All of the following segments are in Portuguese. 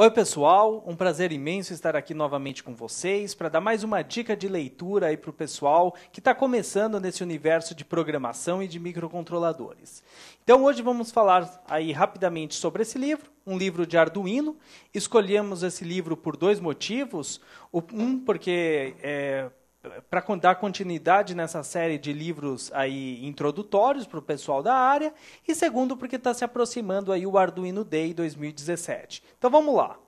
Oi, pessoal, um prazer imenso estar aqui novamente com vocês para dar mais uma dica de leitura aí para o pessoal que está começando nesse universo de programação e de microcontroladores. Então, hoje vamos falar aí rapidamente sobre esse livro, um livro de Arduino. Escolhemos esse livro por dois motivos: um, porque é, para dar continuidade nessa série de livros aí introdutórios para o pessoal da área e segundo porque está se aproximando aí o Arduino Day 2017. Então vamos lá.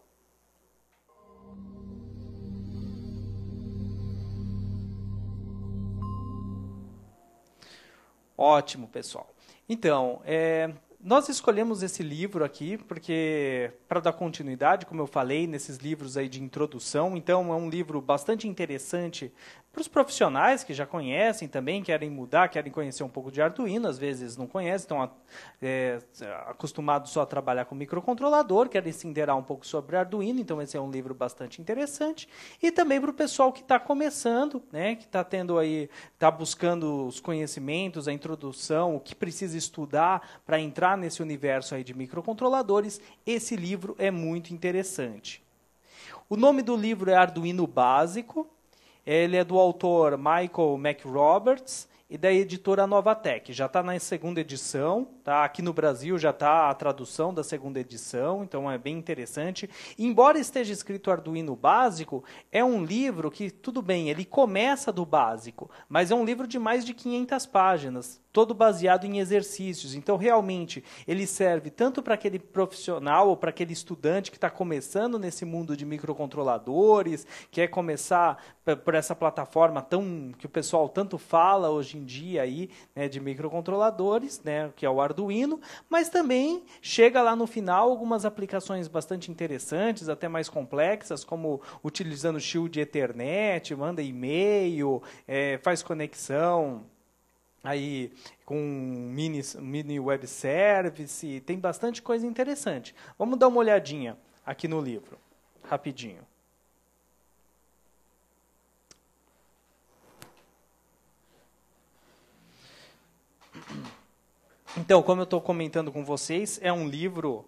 Ótimo, pessoal. Então, é, nós escolhemos esse livro aqui porque para dar continuidade, como eu falei, nesses livros aí de introdução. Então, é um livro bastante interessante para os profissionais que já conhecem também, querem mudar, querem conhecer um pouco de Arduino, às vezes não conhecem, estão é, acostumados só a trabalhar com microcontrolador, querem se inteirar um pouco sobre Arduino, então esse é um livro bastante interessante. E também para o pessoal que está começando, né, que está tendo aí, está buscando os conhecimentos, a introdução, o que precisa estudar para entrar nesse universo aí de microcontroladores, esse livro é muito interessante. O nome do livro é Arduino Básico, ele é do autor Michael McRoberts e da editora Novatec. Já está na segunda edição, tá? Aqui no Brasil já está a tradução da segunda edição, então é bem interessante. Embora esteja escrito Arduino básico, é um livro que tudo bem, ele começa do básico, mas é um livro de mais de 500 páginas todo baseado em exercícios. Então, realmente, ele serve tanto para aquele profissional ou para aquele estudante que está começando nesse mundo de microcontroladores, quer começar por essa plataforma tão que o pessoal tanto fala hoje em dia aí, né, de microcontroladores, né, que é o Arduino, mas também chega lá no final algumas aplicações bastante interessantes, até mais complexas, como utilizando shield Ethernet, manda e-mail, é, faz conexão aí com mini, mini web service, tem bastante coisa interessante. Vamos dar uma olhadinha aqui no livro, rapidinho. Então, como eu estou comentando com vocês, é um livro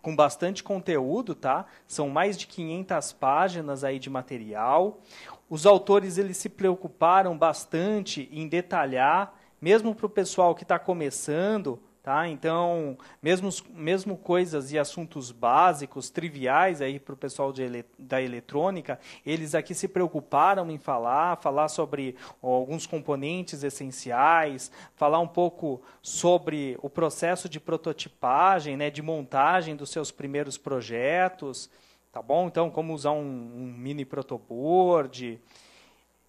com bastante conteúdo, tá? São mais de 500 páginas aí de material. Os autores eles se preocuparam bastante em detalhar, mesmo para o pessoal que está começando, tá? Então, mesmo, mesmo coisas e assuntos básicos, triviais aí para o pessoal de, da eletrônica, eles aqui se preocuparam em falar, falar sobre ó, alguns componentes essenciais, falar um pouco sobre o processo de prototipagem, né, de montagem dos seus primeiros projetos tá bom? Então, como usar um, um mini protoboard,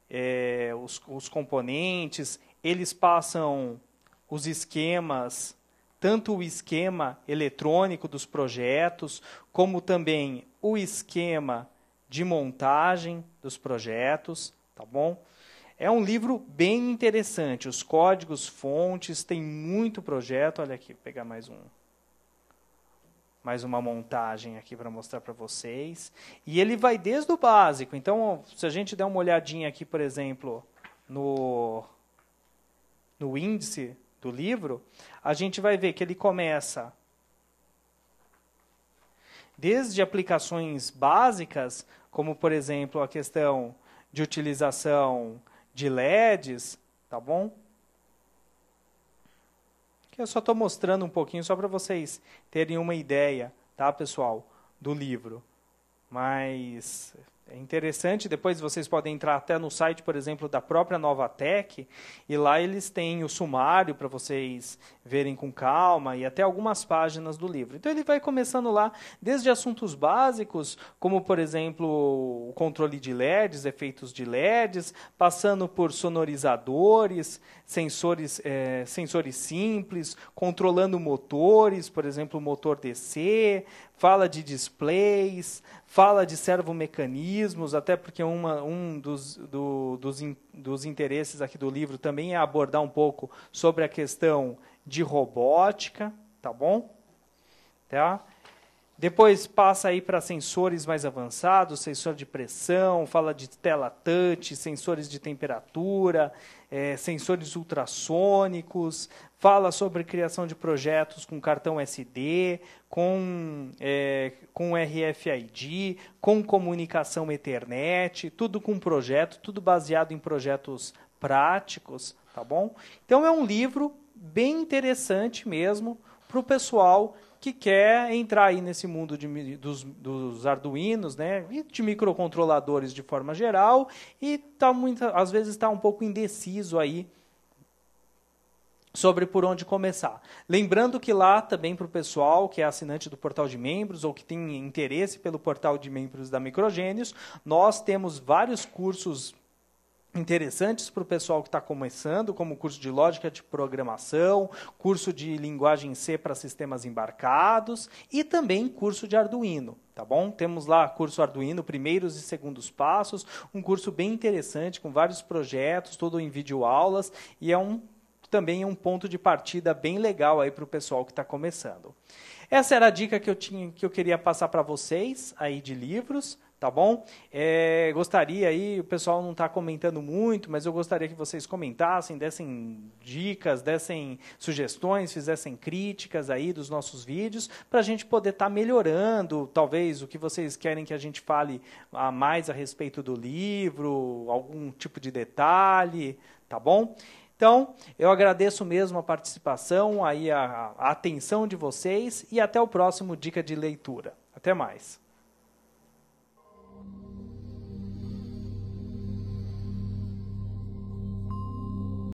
é, os, os componentes, eles passam os esquemas, tanto o esquema eletrônico dos projetos, como também o esquema de montagem dos projetos, tá bom? É um livro bem interessante, os códigos fontes, tem muito projeto, olha aqui, vou pegar mais um mais uma montagem aqui para mostrar para vocês. E ele vai desde o básico. Então, se a gente der uma olhadinha aqui, por exemplo, no, no índice do livro, a gente vai ver que ele começa desde aplicações básicas, como, por exemplo, a questão de utilização de LEDs, tá bom? que eu só estou mostrando um pouquinho só para vocês terem uma ideia, tá, pessoal, do livro. Mas é interessante, depois vocês podem entrar até no site, por exemplo, da própria Novatec, e lá eles têm o sumário para vocês verem com calma e até algumas páginas do livro. Então ele vai começando lá desde assuntos básicos, como por exemplo, o controle de LEDs, efeitos de LEDs, passando por sonorizadores, sensores, é, sensores simples, controlando motores, por exemplo, motor DC, fala de displays, fala de servomecanismo até porque uma, um dos, do, dos, in, dos interesses aqui do livro também é abordar um pouco sobre a questão de robótica, tá bom? Tá? Depois passa aí para sensores mais avançados, sensor de pressão, fala de tela touch, sensores de temperatura, é, sensores ultrassônicos, fala sobre criação de projetos com cartão SD, com, é, com RFID, com comunicação Ethernet, tudo com projeto, tudo baseado em projetos práticos, tá bom? Então é um livro bem interessante mesmo para o pessoal que quer entrar aí nesse mundo de, dos, dos, Arduinos, né, e de microcontroladores de forma geral, e tá muita, às vezes está um pouco indeciso aí sobre por onde começar. Lembrando que lá também para o pessoal que é assinante do portal de membros ou que tem interesse pelo portal de membros da Microgênios, nós temos vários cursos interessantes para o pessoal que está começando, como curso de lógica de programação, curso de linguagem C para sistemas embarcados e também curso de Arduino, tá bom? Temos lá curso Arduino, primeiros e segundos passos, um curso bem interessante com vários projetos, todo em vídeo aulas e é um também é um ponto de partida bem legal aí para o pessoal que está começando. Essa era a dica que eu tinha, que eu queria passar para vocês aí de livros, tá bom? É, gostaria aí, o pessoal não está comentando muito, mas eu gostaria que vocês comentassem, dessem dicas, dessem sugestões, fizessem críticas aí dos nossos vídeos, para a gente poder estar tá melhorando, talvez, o que vocês querem que a gente fale a mais a respeito do livro, algum tipo de detalhe, tá bom? Então, eu agradeço mesmo a participação, aí a, a atenção de vocês e até o próximo Dica de Leitura. Até mais.